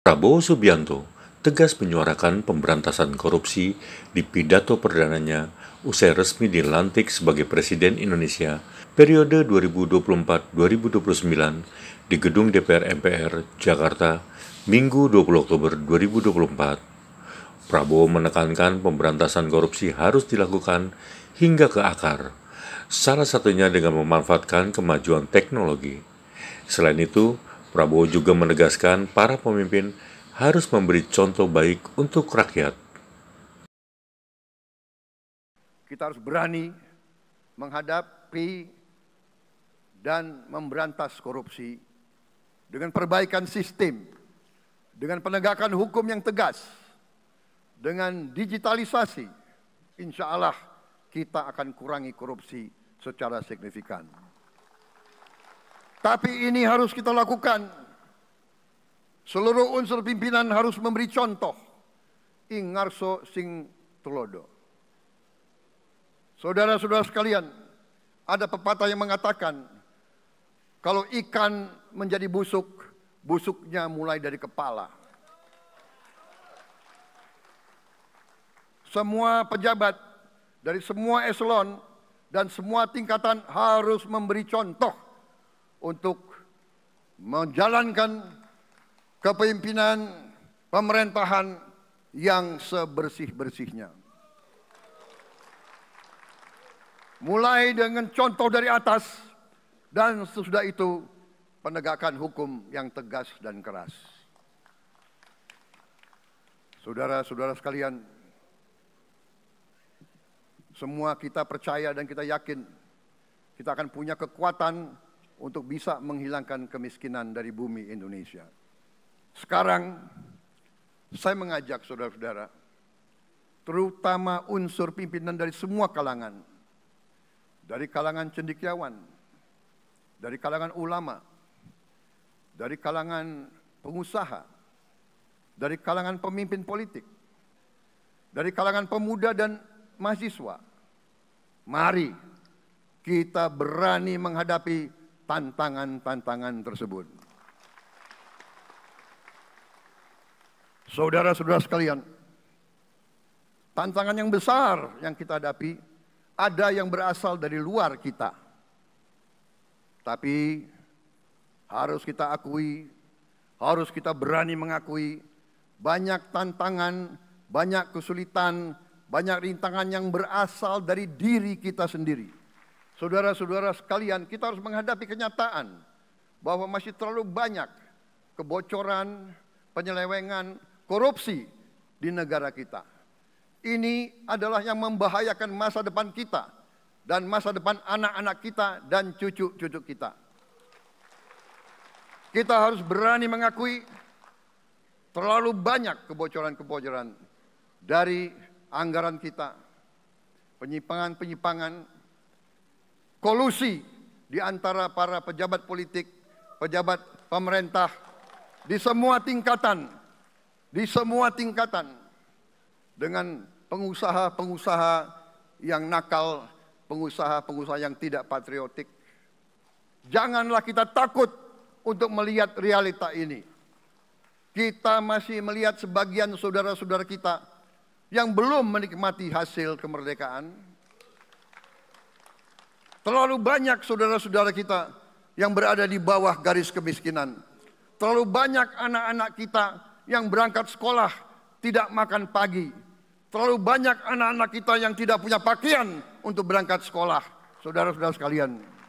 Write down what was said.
Prabowo Subianto tegas menyuarakan pemberantasan korupsi di pidato perdananya usai resmi dilantik sebagai Presiden Indonesia periode 2024-2029 di Gedung DPR MPR, Jakarta, Minggu 20 Oktober 2024. Prabowo menekankan pemberantasan korupsi harus dilakukan hingga ke akar, salah satunya dengan memanfaatkan kemajuan teknologi. Selain itu, Prabowo juga menegaskan para pemimpin harus memberi contoh baik untuk rakyat. Kita harus berani menghadapi dan memberantas korupsi dengan perbaikan sistem, dengan penegakan hukum yang tegas, dengan digitalisasi. Insya Allah kita akan kurangi korupsi secara signifikan. Tapi ini harus kita lakukan. Seluruh unsur pimpinan harus memberi contoh. Ingarso sing tulodo. Saudara-saudara sekalian, ada pepatah yang mengatakan, kalau ikan menjadi busuk, busuknya mulai dari kepala. Semua pejabat dari semua eselon dan semua tingkatan harus memberi contoh untuk menjalankan kepemimpinan pemerintahan yang sebersih-bersihnya. Mulai dengan contoh dari atas dan sesudah itu penegakan hukum yang tegas dan keras. Saudara-saudara sekalian, semua kita percaya dan kita yakin kita akan punya kekuatan untuk bisa menghilangkan kemiskinan dari bumi Indonesia. Sekarang saya mengajak saudara-saudara, terutama unsur pimpinan dari semua kalangan, dari kalangan cendikiawan, dari kalangan ulama, dari kalangan pengusaha, dari kalangan pemimpin politik, dari kalangan pemuda dan mahasiswa. Mari kita berani menghadapi tantangan-tantangan tersebut. Saudara-saudara sekalian, tantangan yang besar yang kita hadapi ada yang berasal dari luar kita. Tapi harus kita akui, harus kita berani mengakui banyak tantangan, banyak kesulitan, banyak rintangan yang berasal dari diri kita sendiri. Saudara-saudara sekalian, kita harus menghadapi kenyataan bahwa masih terlalu banyak kebocoran, penyelewengan, korupsi di negara kita. Ini adalah yang membahayakan masa depan kita dan masa depan anak-anak kita dan cucu-cucu kita. Kita harus berani mengakui terlalu banyak kebocoran-kebocoran dari anggaran kita, penyimpangan-penyimpangan kolusi di antara para pejabat politik, pejabat pemerintah di semua tingkatan, di semua tingkatan dengan pengusaha-pengusaha yang nakal, pengusaha-pengusaha yang tidak patriotik. Janganlah kita takut untuk melihat realita ini. Kita masih melihat sebagian saudara-saudara kita yang belum menikmati hasil kemerdekaan, Terlalu banyak saudara-saudara kita yang berada di bawah garis kemiskinan. Terlalu banyak anak-anak kita yang berangkat sekolah tidak makan pagi. Terlalu banyak anak-anak kita yang tidak punya pakaian untuk berangkat sekolah. Saudara-saudara sekalian.